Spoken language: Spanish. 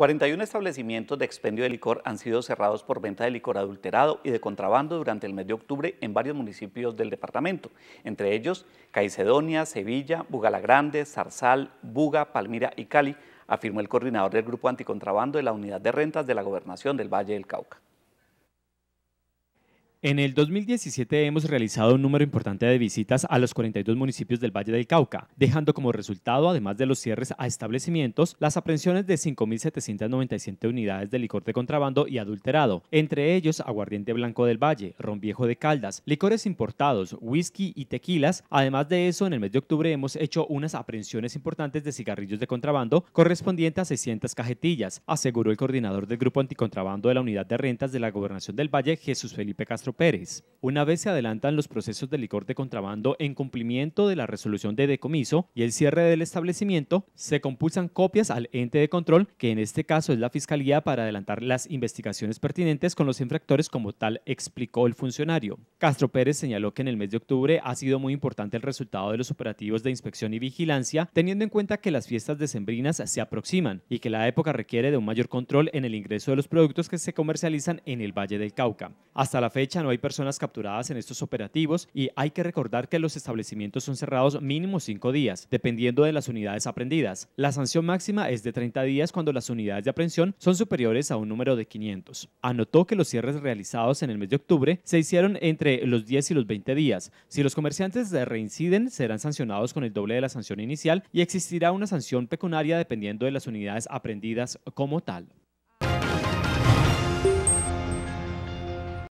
41 establecimientos de expendio de licor han sido cerrados por venta de licor adulterado y de contrabando durante el mes de octubre en varios municipios del departamento, entre ellos Caicedonia, Sevilla, Bugalagrande, Zarzal, Buga, Palmira y Cali, afirmó el coordinador del Grupo Anticontrabando de la Unidad de Rentas de la Gobernación del Valle del Cauca. En el 2017 hemos realizado un número importante de visitas a los 42 municipios del Valle del Cauca, dejando como resultado, además de los cierres a establecimientos, las aprehensiones de 5.797 unidades de licor de contrabando y adulterado, entre ellos aguardiente blanco del Valle, ron viejo de Caldas, licores importados, whisky y tequilas. Además de eso, en el mes de octubre hemos hecho unas aprehensiones importantes de cigarrillos de contrabando correspondientes a 600 cajetillas, aseguró el coordinador del Grupo Anticontrabando de la Unidad de Rentas de la Gobernación del Valle, Jesús Felipe Castro Pérez. Una vez se adelantan los procesos de licor de contrabando en cumplimiento de la resolución de decomiso y el cierre del establecimiento, se compulsan copias al ente de control, que en este caso es la Fiscalía, para adelantar las investigaciones pertinentes con los infractores, como tal explicó el funcionario. Castro Pérez señaló que en el mes de octubre ha sido muy importante el resultado de los operativos de inspección y vigilancia, teniendo en cuenta que las fiestas decembrinas se aproximan y que la época requiere de un mayor control en el ingreso de los productos que se comercializan en el Valle del Cauca. Hasta la fecha, no hay personas capturadas en estos operativos y hay que recordar que los establecimientos son cerrados mínimo cinco días, dependiendo de las unidades aprendidas. La sanción máxima es de 30 días cuando las unidades de aprehensión son superiores a un número de 500. Anotó que los cierres realizados en el mes de octubre se hicieron entre los 10 y los 20 días. Si los comerciantes reinciden, serán sancionados con el doble de la sanción inicial y existirá una sanción pecunaria dependiendo de las unidades aprendidas como tal.